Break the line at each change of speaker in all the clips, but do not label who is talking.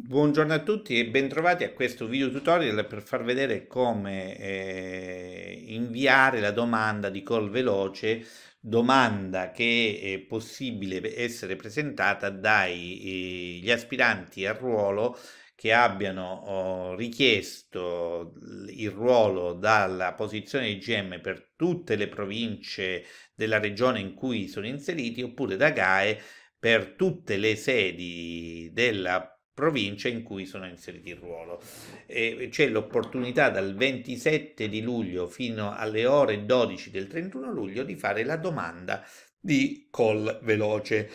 Buongiorno a tutti e bentrovati a questo video tutorial per far vedere come eh, inviare la domanda di call veloce, domanda che è possibile essere presentata dagli eh, aspiranti al ruolo che abbiano oh, richiesto il ruolo dalla posizione di GM per tutte le province della regione in cui sono inseriti oppure da GAE per tutte le sedi della province in cui sono inseriti il ruolo. E c'è l'opportunità dal 27 di luglio fino alle ore 12 del 31 luglio di fare la domanda di call veloce.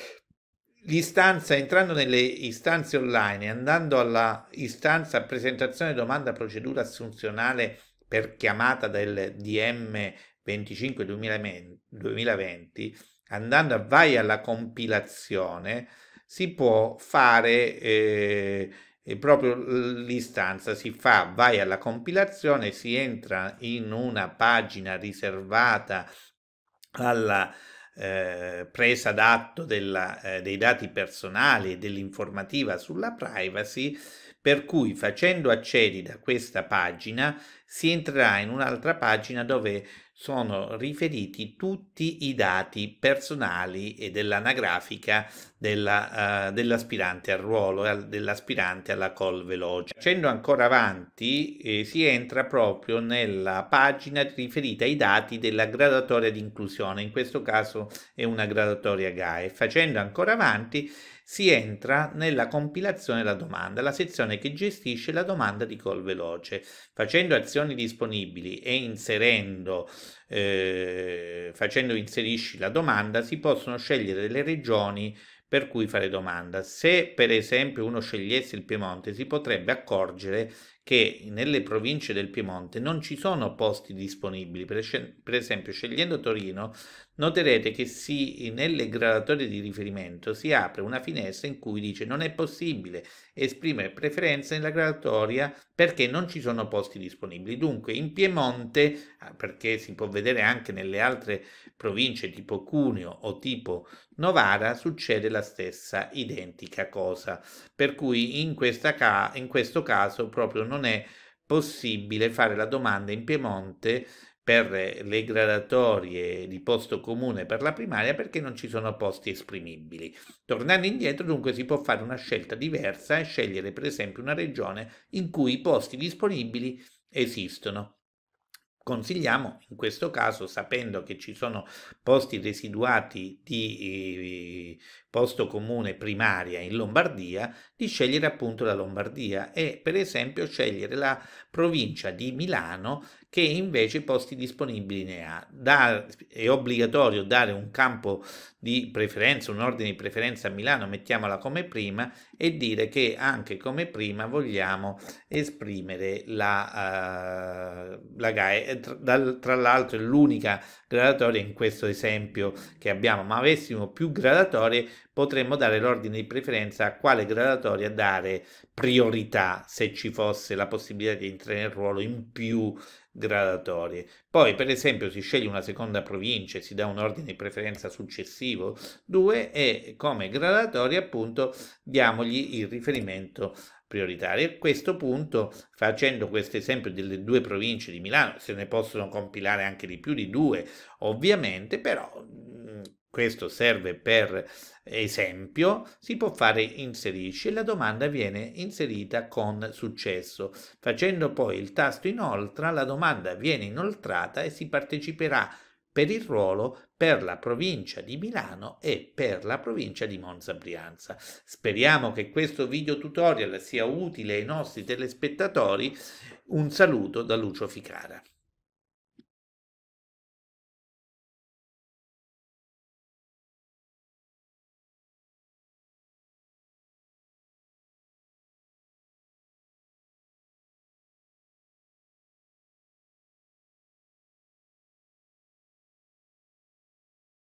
L'istanza, entrando nelle istanze online e andando alla istanza presentazione domanda procedura assunzionale per chiamata del DM 25 2020, andando a vai alla compilazione, si può fare eh, eh proprio l'istanza, si fa, vai alla compilazione, si entra in una pagina riservata alla eh, presa d'atto della, eh, dei dati personali e dell'informativa sulla privacy, per cui facendo accedi da questa pagina si entrerà in un'altra pagina dove sono riferiti tutti i dati personali e dell'anagrafica della, uh, dell'aspirante al ruolo e al, dell'aspirante alla call veloce. Facendo ancora avanti eh, si entra proprio nella pagina riferita ai dati della graduatoria di inclusione, in questo caso è una graduatoria GAE. Facendo ancora avanti si entra nella compilazione della domanda, la sezione che gestisce la domanda di call veloce. Facendo azioni disponibili e inserendo, eh, facendo inserisci la domanda, si possono scegliere le regioni per cui fare domanda. Se per esempio uno scegliesse il Piemonte si potrebbe accorgere che nelle province del Piemonte non ci sono posti disponibili. Per, esce- per esempio, scegliendo Torino, noterete che si, nelle gradatorie di riferimento si apre una finestra in cui dice non è possibile esprimere preferenze nella graduatoria perché non ci sono posti disponibili. Dunque, in Piemonte, ah, perché si può vedere anche nelle altre province tipo Cuneo o tipo Novara, succede la stessa identica cosa. Per cui in, ca- in questo caso proprio non non è possibile fare la domanda in Piemonte per eh, le gradatorie di posto comune per la primaria perché non ci sono posti esprimibili. Tornando indietro dunque si può fare una scelta diversa e scegliere per esempio una regione in cui i posti disponibili esistono. Consigliamo in questo caso, sapendo che ci sono posti residuati di eh, posto comune primaria in Lombardia, di scegliere appunto la Lombardia e per esempio scegliere la provincia di Milano che invece posti disponibili ne ha. Da, è obbligatorio dare un campo di preferenza, un ordine di preferenza a Milano, mettiamola come prima, e dire che anche come prima vogliamo esprimere la, uh, la GAE tra, tra l'altro è l'unica gradatoria in questo esempio che abbiamo, ma avessimo più gradatorie potremmo dare l'ordine di preferenza a quale gradatoria dare priorità se ci fosse la possibilità di entrare nel ruolo in più gradatorie. Poi, per esempio, si sceglie una seconda provincia e si dà un ordine di preferenza successivo 2 e come gradatoria appunto diamogli il riferimento prioritaria. A questo punto, facendo questo esempio delle due province di Milano, se ne possono compilare anche di più di due, ovviamente, però mm, questo serve per esempio, si può fare inserisci e la domanda viene inserita con successo. Facendo poi il tasto inoltra, la domanda viene inoltrata e si parteciperà per il ruolo per la provincia di Milano e per la provincia di Monza Brianza. Speriamo che questo video tutorial sia utile ai nostri telespettatori. Un saluto da Lucio Ficara.